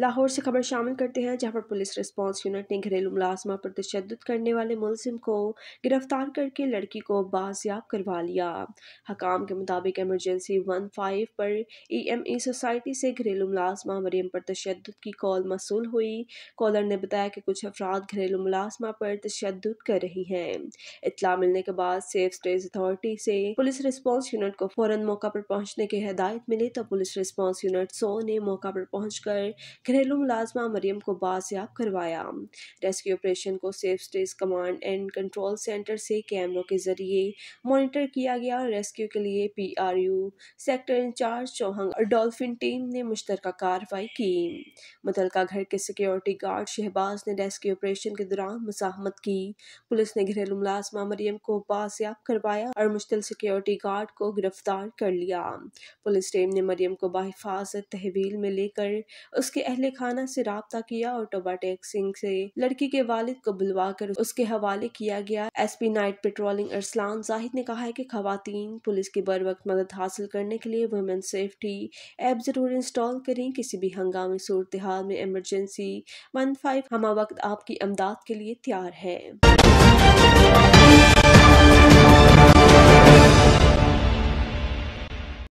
लाहौर से खबर शामिल करते हैं जहां पर पुलिस रिस्पांस यूनिट ने घरेलू मुलाजमा पर तशद करने वाले मुलिम को गिरफ्तार करके लड़की को बाजियाब करवा लिया हकाम के मुताबिक एमरजेंसी वन फाइव पर ई एम ई सोसाइटी से घरेलू मुलाजमा मरियम पर तशद की कॉल मसूल हुई कॉलर ने बताया कि कुछ अफराद घरेलू मुलाजमा पर तशद कर रही हैं इतला मिलने के बाद सेफ स्टेज अथॉरिटी से पुलिस रिस्पॉन्स यूनिट को फौरन मौका पर पहुंचने की हदायत मिली तो पुलिस रिस्पॉन्स यूनिट सो ने मौका पर पहुंचकर घरेलू मुलाजमा मरियम को बाजियाब करवाया रेस्क्यू ऑपरेशन को safe stage command and control centre से कैमरों के जरिए मॉनिटर किया गया और रेस्क्यू के लिए P R U sector incharge चौहंग और डॉल्फिन टीम ने मुश्तर कार्रवाई की मुतलका घर के सिक्योरिटी गार्ड शहबाज ने रेस्क्यू ऑपरेशन के दौरान मजामत की पुलिस ने घरेलू मुलाजमा मरियम को बाजियाब करवाया और मुश्तल सिक्योरिटी गार्ड को गिरफ्तार कर लिया पुलिस टीम ने मरियम को बाहिफाजत तहवील में लेकर उसके अहले खाना से रबता किया और टोबाटेक सिंह से लड़की के वालिद को बुलवा कर उसके हवाले किया गया S P night patrolling Arsalan Zahid ने कहा है की खातन पुलिस की बर वक्त मदद हासिल करने के लिए वुमेन सेफ्टी ऐप जरूर इंस्टॉल करें किसी भी हंगामी सूरत हाल में इमरजेंसी वन फाइव हम वक्त आपकी अमदाद के लिए तैयार है